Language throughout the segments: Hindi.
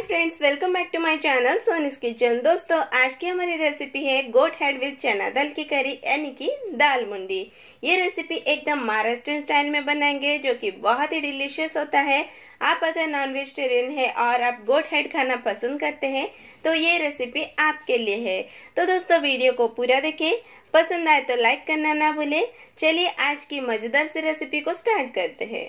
hi friends welcome back to my channel Soni's kitchen दोस्तों आज की हमारी रेसिपी है गोट हेड विद चना दाल की करी यानी कि दाल मुंडी ये रेसिपी एकदम महाराष्ट्र स्टाइल में बनाएंगे जो कि बहुत ही डिलीशियस होता है आप अगर नॉन वेजिटेरियन है और आप गोट हेड खाना पसंद करते हैं तो ये रेसिपी आपके लिए है तो दोस्तों वीडियो को पूरा देखे पसंद आए तो लाइक करना ना भूले चलिए आज की मजेदार सी रेसिपी को स्टार्ट करते हैं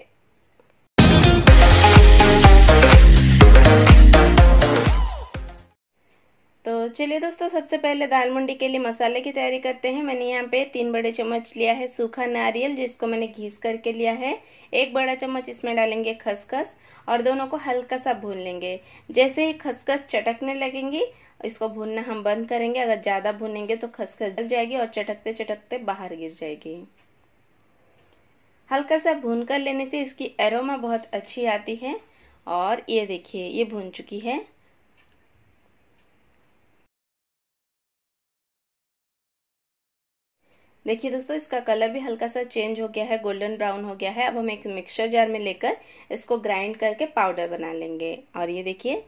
तो चलिए दोस्तों सबसे पहले दाल मुंडी के लिए मसाले की तैयारी करते हैं मैंने यहाँ पे तीन बड़े चम्मच लिया है सूखा नारियल जिसको मैंने घीस करके लिया है एक बड़ा चम्मच इसमें डालेंगे खसखस और दोनों को हल्का सा भून लेंगे जैसे ही खसखस चटकने लगेंगी इसको भूनना हम बंद करेंगे अगर ज़्यादा भूनेंगे तो खसखस जल जाएगी और चटकते चटकते बाहर गिर जाएगी हल्का सा भून कर लेने से इसकी एरोमा बहुत अच्छी आती है और ये देखिए ये भून चुकी है देखिए दोस्तों इसका कलर भी हल्का सा चेंज हो गया है गोल्डन ब्राउन हो गया है अब हम एक मिक्सचर जार में लेकर इसको ग्राइंड करके पाउडर बना लेंगे और ये देखिए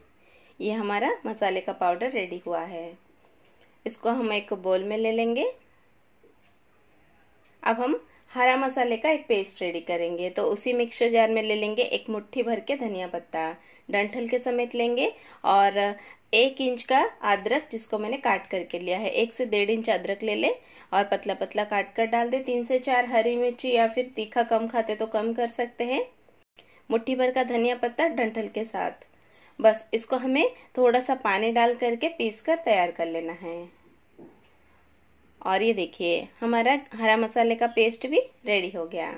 ये हमारा मसाले का पाउडर रेडी हुआ है इसको हम एक बोल में ले लेंगे अब हम हरा मसाले का एक पेस्ट रेडी करेंगे तो उसी मिक्सचर जार में ले लेंगे एक मुट्ठी भर के धनिया पत्ता डंठल के समेत लेंगे और एक इंच का अदरक जिसको मैंने काट करके लिया है एक से डेढ़ इंच अदरक ले ले और पतला पतला काट कर डाल दे तीन से चार हरी मिर्ची या फिर तीखा कम खाते तो कम कर सकते हैं मुट्ठी भर का धनिया पत्ता डंठल के साथ बस इसको हमें थोड़ा सा पानी डाल करके पीस कर तैयार कर लेना है और ये देखिए हमारा हरा मसाले का पेस्ट भी रेडी हो गया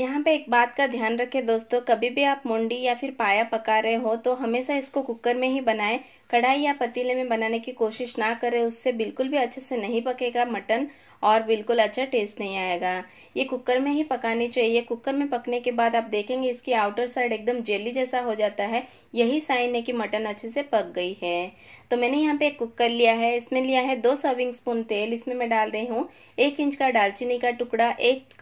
यहाँ पे एक बात का ध्यान रखें दोस्तों कभी भी आप मुंडी या फिर पाया पका रहे हो तो हमेशा इसको कुकर में ही बनाएं कढ़ाई या पतीले में बनाने की कोशिश ना करें उससे बिल्कुल भी अच्छे से नहीं पकेगा मटन और बिल्कुल अच्छा टेस्ट नहीं आएगा ये कुकर में ही पकानी चाहिए कुकर में पकने के बाद आप देखेंगे इसकी आउटर साइड एकदम जेली जैसा हो जाता है यही साइन है कि मटन अच्छे से पक गई है तो मैंने यहाँ पे एक कुकर लिया है इसमें लिया है दो सर्विंग स्पून तेल इसमें मैं डाल रही हूँ एक इंच का दालचीनी का टुकड़ा एक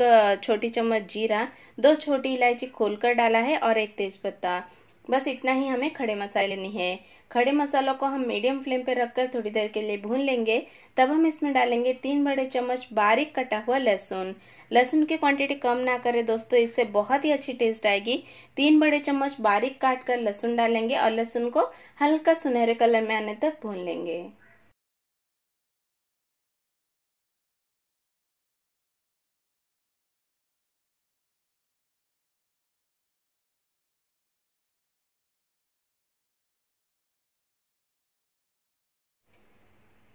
छोटी चम्मच जीरा दो छोटी इलायची खोलकर डाला है और एक तेज पत्ता बस इतना ही हमें खड़े मसाले लेने हैं खड़े मसालों को हम मीडियम फ्लेम पर रखकर थोड़ी देर के लिए भून लेंगे तब हम इसमें डालेंगे तीन बड़े चम्मच बारीक कटा हुआ लहसुन लहसुन की क्वांटिटी कम ना करें दोस्तों इससे बहुत ही अच्छी टेस्ट आएगी तीन बड़े चम्मच बारीक काट कर लहसुन डालेंगे और लहसुन को हल्का सुनहरे कलर में आने तक भून लेंगे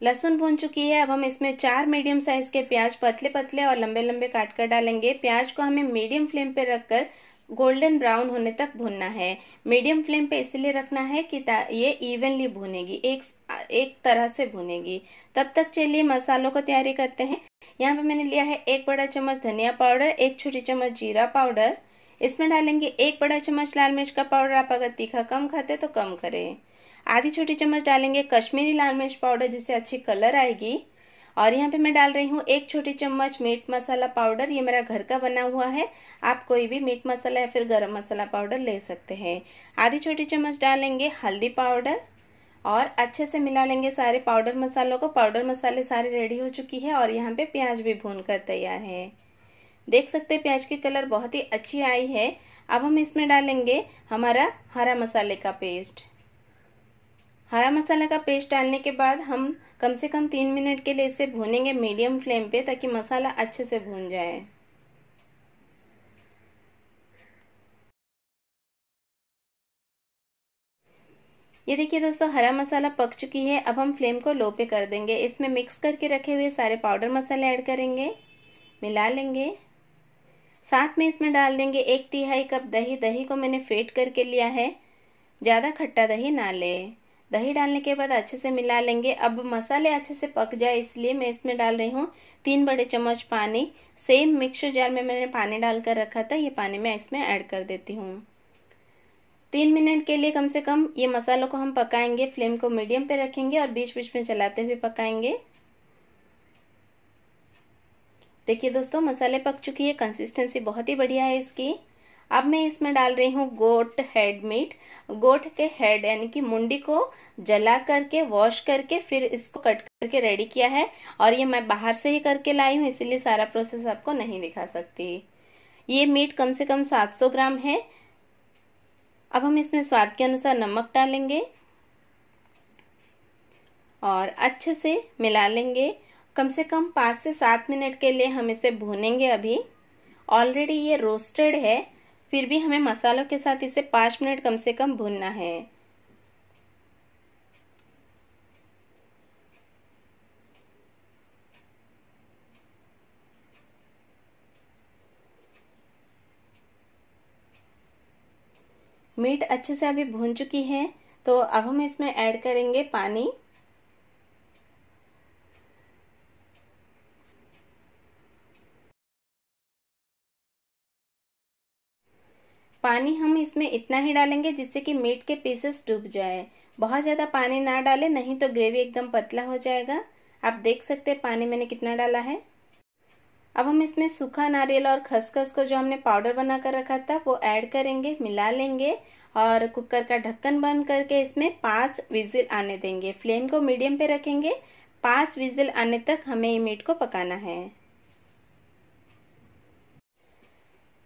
लहसुन भून चुकी है अब हम इसमें चार मीडियम साइज़ के प्याज पतले पतले और लंबे लंबे काट कर डालेंगे प्याज को हमें मीडियम फ्लेम पर रखकर गोल्डन ब्राउन होने तक भूनना है मीडियम फ्लेम पे इसलिए रखना है कि ये इवनली भुनेगी एक एक तरह से भुनेगी तब तक चलिए मसालों को तैयारी करते हैं यहाँ पे मैंने लिया है एक बड़ा चम्मच धनिया पाउडर एक छोटी चम्मच जीरा पाउडर इसमें डालेंगे एक बड़ा चम्मच लाल मिर्च का पाउडर आप अगर तीखा कम खाते तो कम करें आधी छोटी चम्मच डालेंगे कश्मीरी लाल मिर्च पाउडर जिससे अच्छी कलर आएगी और यहाँ पे मैं डाल रही हूँ एक छोटी चम्मच मीट मसाला पाउडर ये मेरा घर का बना हुआ है आप कोई भी मीट मसाला या फिर गरम मसाला पाउडर ले सकते हैं आधी छोटी चम्मच डालेंगे हल्दी पाउडर और अच्छे से मिला लेंगे सारे पाउडर मसालों को पाउडर मसाले सारे रेडी हो चुकी है और यहाँ पे प्याज भी भून कर तैयार है देख सकते हैं प्याज की कलर बहुत ही अच्छी आई है अब हम इसमें डालेंगे हमारा हरा मसाले का पेस्ट हरा मसाला का पेस्ट डालने के बाद हम कम से कम तीन मिनट के लिए इसे भूनेंगे मीडियम फ्लेम पे ताकि मसाला अच्छे से भून जाए ये देखिए दोस्तों हरा मसाला पक चुकी है अब हम फ्लेम को लो पे कर देंगे इसमें मिक्स करके रखे हुए सारे पाउडर मसाले ऐड करेंगे मिला लेंगे साथ में इसमें डाल देंगे एक तिहाई कप दही दही को मैंने फेट करके लिया है ज़्यादा खट्टा दही ना ले दही डालने के बाद अच्छे से मिला लेंगे अब मसाले अच्छे से पक जाए इसलिए मैं इसमें डाल रही हूँ तीन बड़े चम्मच पानी सेम मिक्सर जार में मैंने पानी डाल कर रखा था ये पानी मैं इसमें ऐड कर देती हूँ तीन मिनट के लिए कम से कम ये मसालों को हम पकाएंगे फ्लेम को मीडियम पे रखेंगे और बीच बीच में चलाते हुए पकाएंगे देखिए दोस्तों मसाले पक चुकी है कंसिस्टेंसी बहुत ही बढ़िया है इसकी अब मैं इसमें डाल रही हूँ गोट हेड मीट गोट के हेड यानी कि मुंडी को जला करके वॉश करके फिर इसको कट करके रेडी किया है और ये मैं बाहर से ही करके लाई हूँ इसीलिए सारा प्रोसेस आपको नहीं दिखा सकती ये मीट कम से कम 700 ग्राम है अब हम इसमें स्वाद के अनुसार नमक डालेंगे और अच्छे से मिला लेंगे कम से कम पाँच से सात मिनट के लिए हम इसे भूनेंगे अभी ऑलरेडी ये रोस्टेड है फिर भी हमें मसालों के साथ इसे पाँच मिनट कम से कम भूनना है मीट अच्छे से अभी भून चुकी है तो अब हम इसमें ऐड करेंगे पानी पानी हम इसमें इतना ही डालेंगे जिससे कि मीट के पीसेस डूब जाए बहुत ज़्यादा पानी ना डालें नहीं तो ग्रेवी एकदम पतला हो जाएगा आप देख सकते हैं पानी मैंने कितना डाला है अब हम इसमें सूखा नारियल और खसखस को जो हमने पाउडर बना कर रखा था वो ऐड करेंगे मिला लेंगे और कुकर का ढक्कन बंद करके इसमें पाँच विजिल आने देंगे फ्लेम को मीडियम पे रखेंगे पाँच विजिल आने तक हमें ये मीट को पकाना है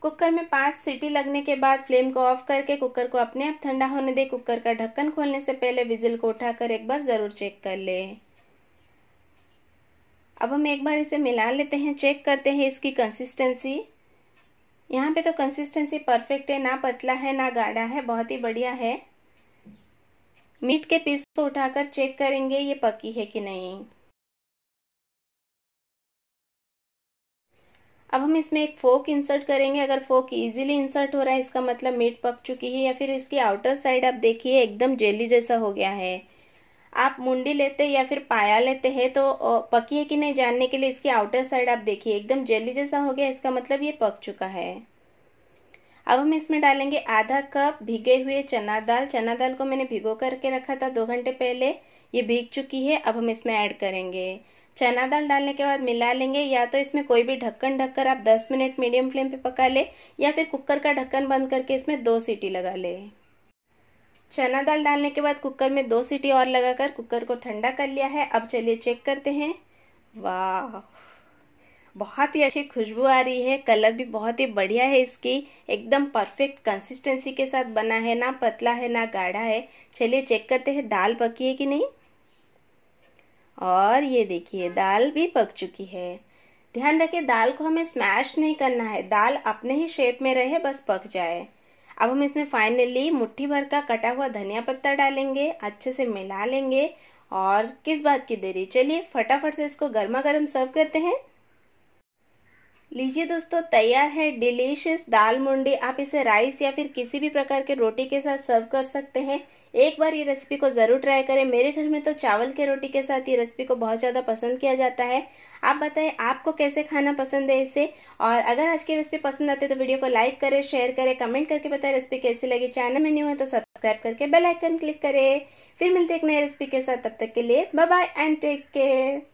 कुकर में पाँच सीटी लगने के बाद फ्लेम को ऑफ करके कुकर को अपने आप ठंडा होने दें कुकर का ढक्कन खोलने से पहले विजिल को उठाकर एक बार ज़रूर चेक कर लें अब हम एक बार इसे मिला लेते हैं चेक करते हैं इसकी कंसिस्टेंसी यहाँ पे तो कंसिस्टेंसी परफेक्ट है ना पतला है ना गाढ़ा है बहुत ही बढ़िया है मीट के पीस को उठाकर चेक करेंगे ये पकी है कि नहीं अब हम इसमें एक फोक इंसर्ट करेंगे अगर फोक इजीली इंसर्ट हो रहा है इसका मतलब मीट पक चुकी है या फिर इसकी आउटर साइड आप देखिए एकदम जेली जैसा हो गया है आप मुंडी लेते या फिर पाया लेते हैं तो पकी है कि नहीं जानने के लिए इसकी आउटर साइड आप देखिए एकदम जेली जैसा हो गया इसका मतलब ये पक चुका है अब हम इसमें डालेंगे आधा कप भिगे हुए चना दाल चना दाल को मैंने भिगो करके रखा था दो घंटे पहले ये भीग चुकी है अब हम इसमें ऐड करेंगे चना दाल डालने के बाद मिला लेंगे या तो इसमें कोई भी ढक्कन ढककर आप 10 मिनट मीडियम फ्लेम पे पका ले या फिर कुकर का ढक्कन बंद करके इसमें दो सीटी लगा ले चना दाल डालने के बाद कुकर में दो सीटी और लगाकर कुकर को ठंडा कर लिया है अब चलिए चेक करते हैं वाह बहुत ही अच्छी खुशबू आ रही है कलर भी बहुत ही बढ़िया है इसकी एकदम परफेक्ट कंसिस्टेंसी के साथ बना है ना पतला है ना गाढ़ा है चलिए चेक करते हैं दाल पकी है कि नहीं और ये देखिए दाल भी पक चुकी है ध्यान रखें दाल को हमें स्मैश नहीं करना है दाल अपने ही शेप में रहे बस पक जाए अब हम इसमें फाइनली मुट्ठी भर का कटा हुआ धनिया पत्ता डालेंगे अच्छे से मिला लेंगे और किस बात की देरी चलिए फटाफट से इसको गर्मा गर्म सर्व करते हैं लीजिए दोस्तों तैयार है डिलीशियस दाल मुंडी आप इसे राइस या फिर किसी भी प्रकार के रोटी के साथ सर्व कर सकते हैं एक बार ये रेसिपी को ज़रूर ट्राई करें मेरे घर में तो चावल के रोटी के साथ ये रेसिपी को बहुत ज़्यादा पसंद किया जाता है आप बताएं आपको कैसे खाना पसंद है इसे और अगर आज की रेसिपी पसंद आती है तो वीडियो को लाइक करें शेयर करें कमेंट करके बताएं रेसिपी कैसी लगी चैनल में न्यू है तो सब्सक्राइब करके बेलाइकन क्लिक करें फिर मिलते एक नई रेसिपी के साथ तब तक के लिए बाय एंड टेक केयर